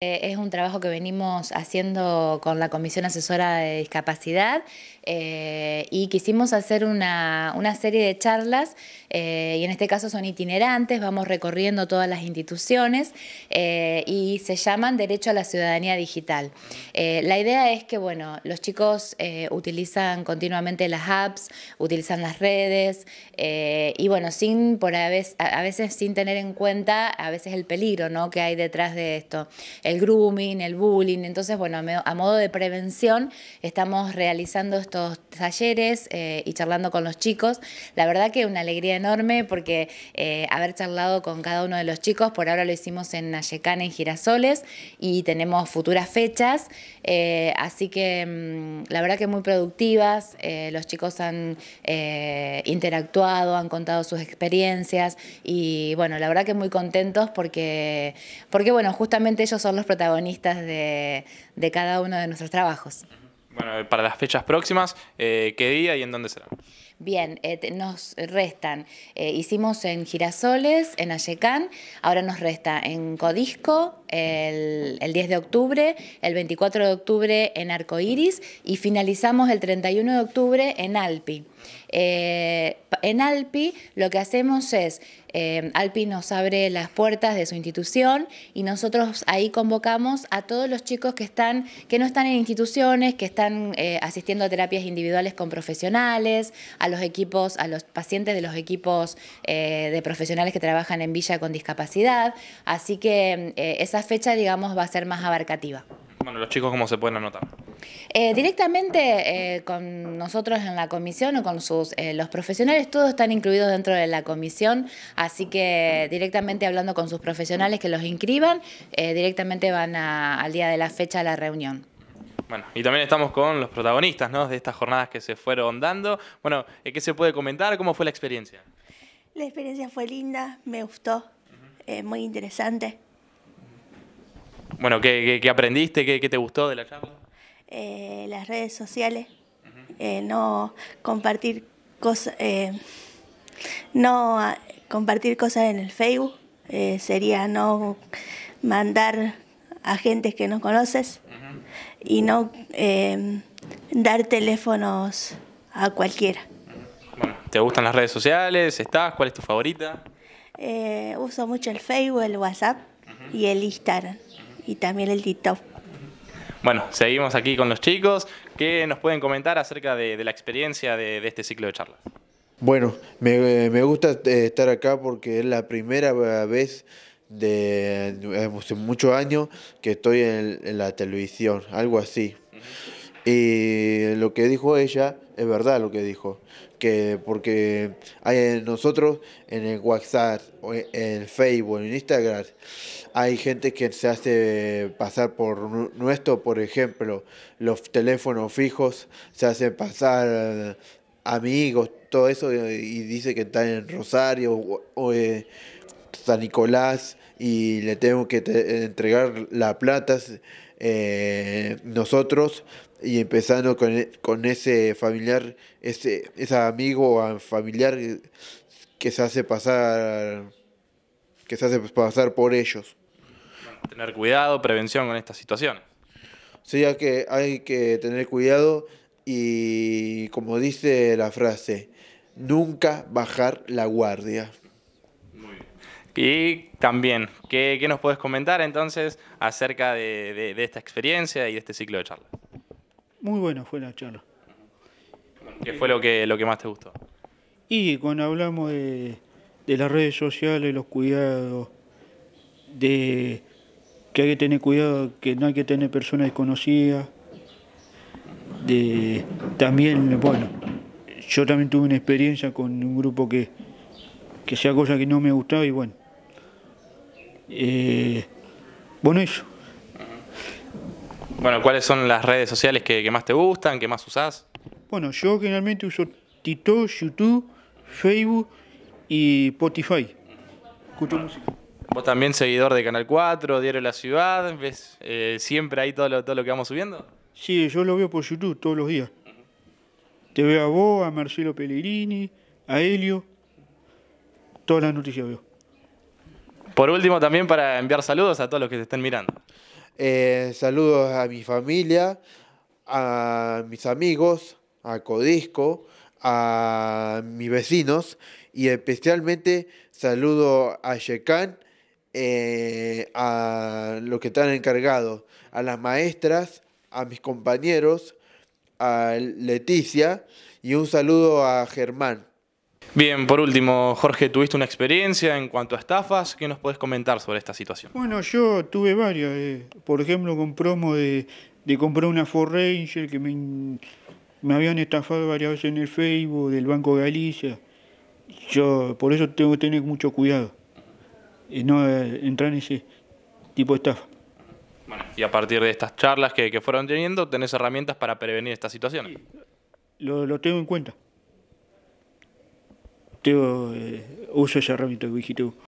Eh, es un trabajo que venimos haciendo con la Comisión Asesora de Discapacidad eh, y quisimos hacer una, serie de charlas eh, y en este caso son itinerantes, vamos recorriendo todas las instituciones y se llaman Derecho a la Ciudadanía Digital. la idea es que bueno, los chicos utilizan continuamente las apps, utilizan las redes y bueno, sin, por a, veces, a veces sin tener en cuenta a veces el peligro que hay detrás de esto el grooming, el bullying. Entonces, bueno, a modo de prevención estamos realizando estos talleres eh, y charlando con los chicos. La verdad que una alegría enorme porque eh, haber charlado con cada uno de los chicos, por ahora lo hicimos en Nayecán, en Girasoles, y tenemos futuras fechas. Eh, así que mm, la verdad que muy productivas, los chicos han interactuado, han contado sus experiencias y bueno, la verdad que muy contentos porque, porque bueno, justamente ellos son los protagonistas de, cada uno de nuestros trabajos. Bueno, eh, para las fechas próximas, eh, ¿qué día y en dónde será? Bien, eh, nos restan, hicimos en Girasoles, en Ayecán, ahora nos resta en Codisco, el, 10 de octubre, el 24 de octubre en Arcoiris y finalizamos el 31 de octubre en Alpi. Eh, en Alpi lo que hacemos es, eh, Alpi nos abre las puertas de su institución y nosotros ahí convocamos a todos los chicos que, están, que no están en instituciones, que están eh, asistiendo a terapias individuales con profesionales, a los equipos, a los pacientes de los equipos de profesionales que trabajan en Villa con discapacidad. Así que esa fecha, digamos, va a ser más abarcativa. Bueno, los chicos, ¿cómo se pueden anotar? Eh, directamente eh, con nosotros en la comisión o con sus, eh, los profesionales, todos están incluidos dentro de la comisión, así que directamente hablando con sus profesionales que los inscriban, directamente van al día de la fecha a la reunión. Bueno, y también estamos con los protagonistas ¿no? de estas jornadas que se fueron dando. Bueno, ¿qué se puede comentar? ¿Cómo fue la experiencia? La experiencia fue linda, me gustó, muy interesante. Bueno, ¿qué, aprendiste? ¿Qué, te gustó de la charla? Eh, las redes sociales, eh, no compartir cosas, eh, no compartir cosas en el Facebook, sería no mandar a gente que no conoces y no em, dar teléfonos a cualquiera. ¿te gustan las redes sociales? ¿Estás? ¿Cuál es tu favorita? uso mucho el Facebook, el WhatsApp y el Instagram y también el TikTok. Bueno, seguimos aquí con los chicos. ¿Qué nos pueden comentar acerca de, la experiencia de, este ciclo de charlas? Bueno, me, eh, gusta eh, estar acá porque es la primera vez de muchos años que estoy en, la televisión, algo así. Y lo que dijo ella es verdad lo que dijo que porque hay nosotros en el WhatsApp, en Facebook, en Instagram, hay gente que se hace pasar por nuestro, por ejemplo, los teléfonos fijos se hace pasar amigos, todo eso, y dice que están en Rosario o, San Nicolás y le tengo que entregar la plata eh, nosotros y empezando e, con, ese familiar, ese, ese amigo o familiar que se hace pasar que se hace pasar por ellos. tener cuidado, prevención con estas situaciones. Sí, hay que, hay que tener cuidado y como dice la frase, nunca bajar la guardia. Muy bien. Y también, ¿qué, nos puedes comentar entonces acerca de, esta experiencia y de este ciclo de charlas? Muy bueno fue la charla. ¿Qué fue lo que, lo que más te gustó? Y cuando hablamos de, las redes sociales, los cuidados, de que hay que tener cuidado, que no hay que tener personas desconocidas, de también, bueno, yo también tuve una experiencia con un grupo que, que sea cosa que no me gustaba y bueno, eh, bueno, eso. Bueno, ¿cuáles son las redes sociales que, más te gustan, que más usás? Bueno, yo generalmente uso Tito, YouTube, Facebook y Spotify. Escucho música. Vos también seguidor de Canal 4, Diario de la Ciudad, ves eh, siempre ahí todo lo, todo lo que vamos subiendo. Sí, yo lo veo por YouTube todos los días. Te veo a vos, a Marcelo Pellegrini, a Helio, todas las noticias veo. Por último, también para enviar saludos a todos los que se estén mirando. Eh, saludos a mi familia, a mis amigos, a Codisco, a mis vecinos y especialmente saludo a Yekan, eh, a los que están encargados, a las maestras, a mis compañeros, a Leticia y un saludo a Germán. Bien, por último, Jorge, tuviste una experiencia en cuanto a estafas. ¿Qué nos podés comentar sobre esta situación? Bueno, yo tuve varias. Eh, por ejemplo, con de, comprar una Ford Ranger que me, me, habían estafado varias veces en el Facebook del Banco Galicia. Yo por eso tengo que tener mucho cuidado y no eh, entrar en ese tipo de estafa. Bueno, y a partir de estas charlas que, fueron teniendo, tenés herramientas para prevenir esta situación. Lo, lo tengo en cuenta tengo, eh, uso esa herramienta que dijiste